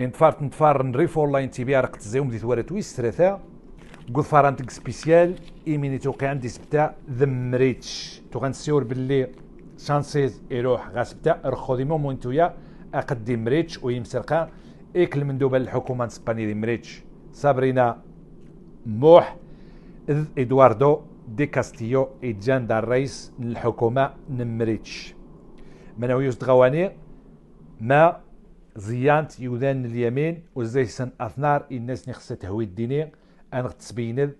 انتفار تنتفار نريف اونلاين تي بي رقت زيوم دي ثوارت ويس ثلاثة قد فارانتك سبيسيال ايميني توقي عندي سبتا ريتش تو غنسيور باللي شانسيز يروح غاسبتا رخوذي مو مومونتويا اقدم ريتش ويمسرقا ايك المندوبة للحكومة الاسبانية دي مريتش سابرينا موح اذ ادواردو دي كاستيو ايجان دار رئيس الحكومة نمريتش منويوس دغواني ما زيانت يودان اليمين وزي سن اثنار الناس نخصة تهوي الديني انا تسبينذ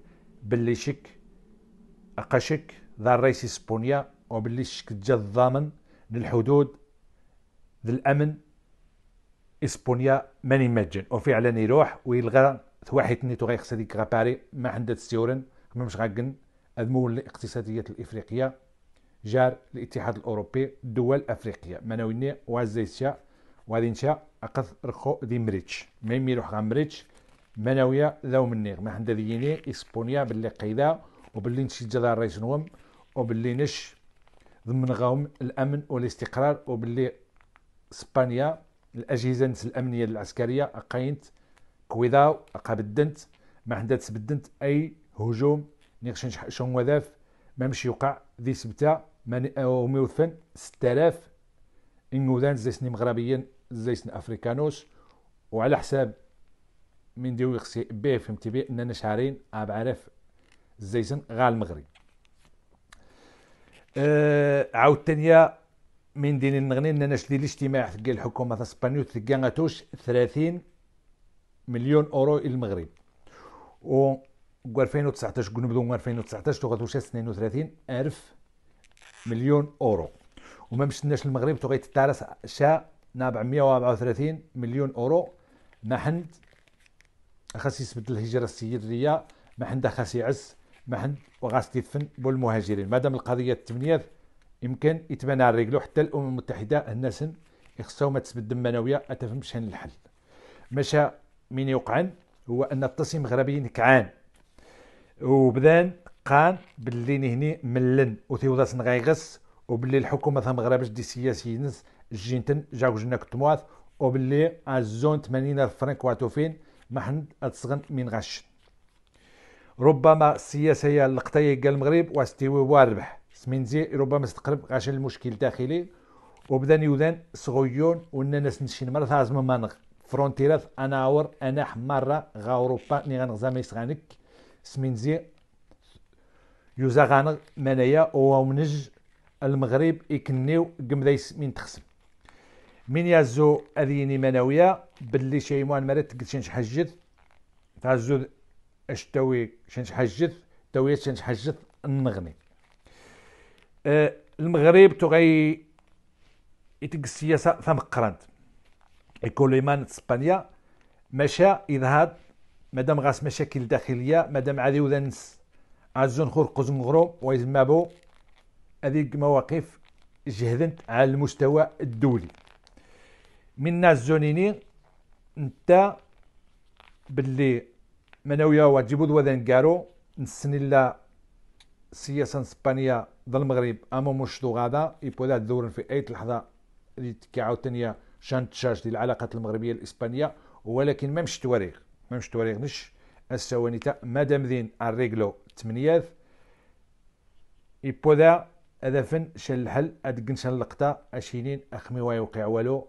باللي شك اقشك ذا الرئيس اسبونيا وباللي شك جا الضامن للحدود ذا الامن اسبونيا ماني يمجن وفعلا يروح ويلغى واحد تغي خص هذيك غاباري ما عندها تسيورن ما مش غاقن المول الاقتصادية الافريقية جار الاتحاد الاوروبي دول افريقيا مناويني وازيسيا وغادي نتا اقث رخو دي مريتش مي يميروح غا مريتش مناوية لو منيغ ما حندا ديني اسبونيا باللي قيدا وباللي جدا الرئيس نوم وباللي نش ضمن غاهم الامن والاستقرار وباللي اسبانيا الاجهزه الامنيه العسكريه اقاينت كويداو اقا بدنت ما حندا تسبدنت اي هجوم نيغشن شون وذاف ما مشي يوقع ذي سبته ما وميوثن ستلاف انجودان زيسني مغربيا زيسن افريكانوس وعلى حساب من ديو يخسي بي في ام بي اننا شهرين اب عارف زيسن غال المغرب أه عاود تانية من دين النغني اننا شدي الاجتماع في الحكومة الاسبانية تلقى غاتوش 30 مليون اورو المغرب و 2019 قلنا بدون 2019 تغاتوش 32 الف مليون اورو وما مشناش المغرب تغي تتعرس شاء نابع 134 مليون اورو ما حند خاص يثبت الهجره السريه ما حند خاص يعز ما حند وغاس يدفن بالمهاجرين مادام القضيه التمنيات يمكن يتبنى على رجلو حتى الامم المتحده الناس يخصهم ما تسبد منويه اتفهم شان الحل مشى من يوقعن هو ان التصي مغربي كعان وبدان قان باللي نهني ملن وثيوضاس نغيغس وباللي الحكومه ثم المغرب دي سياسيين جينتن جاوج جناك تمواث وباللي الزون 80 فرنك واتوفين ما حن اتصغن من غش ربما السياسه هي اللقطيه قال المغرب واستيوي واربح سمينزي ربما استقرب غاش المشكل الداخلي وبدان يودان صغيون ناس نشين مرة لازم ما نغ فرونتيرات انا اور انا حمارة غا اوروبا ني غنغزا ما يسغانك سمينزي يوزا غانغ منايا ونج المغرب يكنيو قمديس من تخسم من يازو اذيني مناوية باللي شيموان مرات تقد شنش حجت تعزو اشتوي شنش حجت توي شنش حجت النغني أه المغرب تغي يتق السياسة ثم قرانت إيكوليمان إسبانيا مشى يظهر مادام غاس مشاكل داخلية مادام عادي وذنس عزون خور قزنغرو ويزمابو هذيك مواقف جهدنت على المستوى الدولي من ناس زونيني انت باللي مناويا وجيبو ذوذان قارو نسني لا السياسة الإسبانية ضد المغرب أما مش غادا يبودا دور في أي لحظة اللي تكاعو تانية شان تشاج ديال العلاقات المغربية الإسبانية ولكن ما مش تواريخ ما مش تواريخ نش السوانيتا مادام ذين الريغلو 8 يبودا هذا فن شال الحل هاد شال لقطة اشينين اخمي واي وقع والو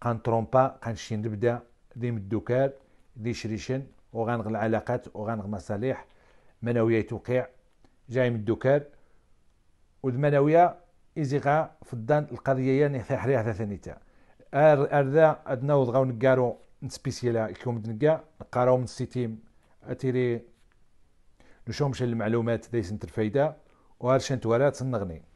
قان ترومبا قان شين دبدا ديم الدكار دي شريشن وغنغ العلاقات وغانغ مصالح منوية توقيع جاي من و والمنوية إزيغا في الدان القضية يعني في حريها ثلاثة أر أرذا أدناو ضغاو نقارو نسبيسيلا كيوم دنقا نقراو من السيتيم أتيري نشومش المعلومات ديسنت الفايده وهالشي انت ولا تنغني